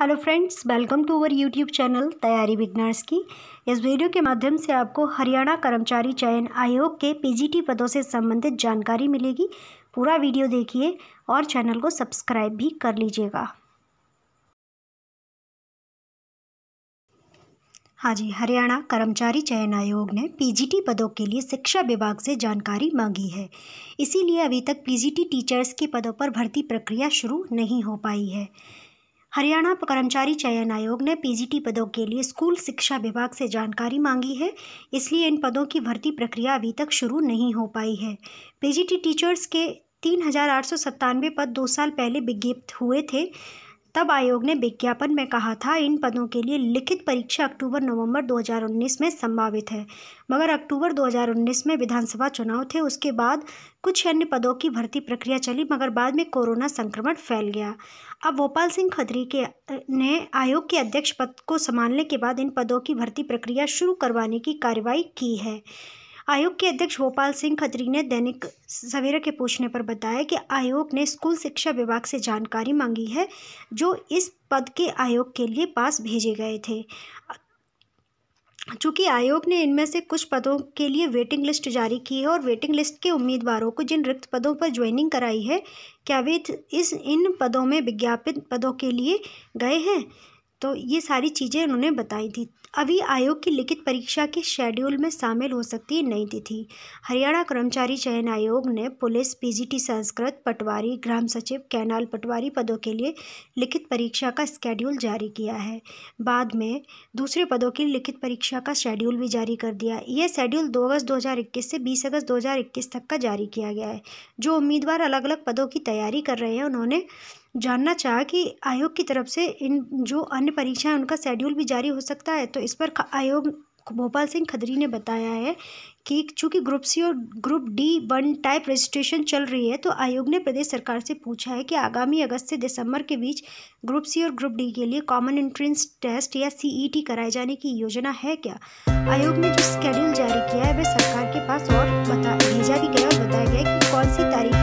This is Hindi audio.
hello friends welcome to our YouTube channel तैयारी विज्ञान की इस वीडियो के माध्यम से आपको हरियाणा कर्मचारी चयन आयोग के पीजीटी पदों से संबंधित जानकारी मिलेगी पूरा वीडियो देखिए और चैनल को सब्सक्राइब भी कर लीजिएगा हाँ जी हरियाणा कर्मचारी चयन आयोग ने पीजीटी पदों के लिए शिक्षा विभाग से जानकारी मांगी है इसीलिए अभी तक पीजीटी टीचर्स के पदों पर भर्ती प्रक्रिया शुरू नहीं हो पाई है हरियाणा कर्मचारी चयन आयोग ने पीजीटी पदों के लिए स्कूल शिक्षा विभाग से जानकारी मांगी है इसलिए इन पदों की भर्ती प्रक्रिया अभी तक शुरू नहीं हो पाई है पीजीटी टीचर्स के तीन हजार आठ सौ सत्तानवे पद दो साल पहले विज्ञप्त हुए थे तब आयोग ने विज्ञापन में कहा था इन पदों के लिए लिखित परीक्षा अक्टूबर नवंबर 2019 में संभावित है मगर अक्टूबर 2019 में विधानसभा चुनाव थे उसके बाद कुछ अन्य पदों की भर्ती प्रक्रिया चली मगर बाद में कोरोना संक्रमण फैल गया अब भोपाल सिंह खत्री के ने आयोग के अध्यक्ष पद को संभालने के बाद इन पदों की भर्ती प्रक्रिया शुरू करवाने की कार्रवाई की है आयोग के अध्यक्ष भोपाल सिंह खत्री ने दैनिक सवेरा के पूछने पर बताया कि आयोग ने स्कूल शिक्षा विभाग से जानकारी मांगी है जो इस पद के आयोग के लिए पास भेजे गए थे चूँकि आयोग ने इनमें से कुछ पदों के लिए वेटिंग लिस्ट जारी की है और वेटिंग लिस्ट के उम्मीदवारों को जिन रिक्त पदों पर ज्वाइनिंग कराई है क्या वे इस इन पदों में विज्ञापित पदों के लिए गए हैं तो ये सारी चीज़ें उन्होंने बताई थी अभी आयोग की लिखित परीक्षा के शेड्यूल में शामिल हो सकती नहीं थी, तिथि हरियाणा कर्मचारी चयन आयोग ने पुलिस पीजीटी संस्कृत पटवारी ग्राम सचिव कैनाल पटवारी पदों के लिए लिखित परीक्षा का स्केड्यूल जारी किया है बाद में दूसरे पदों की लिखित परीक्षा का शेड्यूल भी जारी कर दिया यह शेड्यूल दो अगस्त दो से बीस अगस्त दो तक का जारी किया गया है जो उम्मीदवार अलग अलग पदों की तैयारी कर रहे हैं उन्होंने जानना चाहा कि आयोग की तरफ से इन जो अन्य परीक्षाएं उनका शेड्यूल भी जारी हो सकता है तो इस पर आयोग भोपाल सिंह खदरी ने बताया है कि चूंकि ग्रुप सी और group D one type registration चल रही है तो आयोग ने प्रदेश सरकार से पूछा है कि आगामी अगस्त से दिसंबर के बीच ग्रुप सी और ग्रुप डी के लिए कॉमन एंट्रेंस टेस्ट या सीईटी e कराए जाने की योजना है क्या आयोग ने जो स्केड्यूल जारी किया है वह सरकार के पास और बता भेजा भी गया और बताया गया कि कौन सी तारीख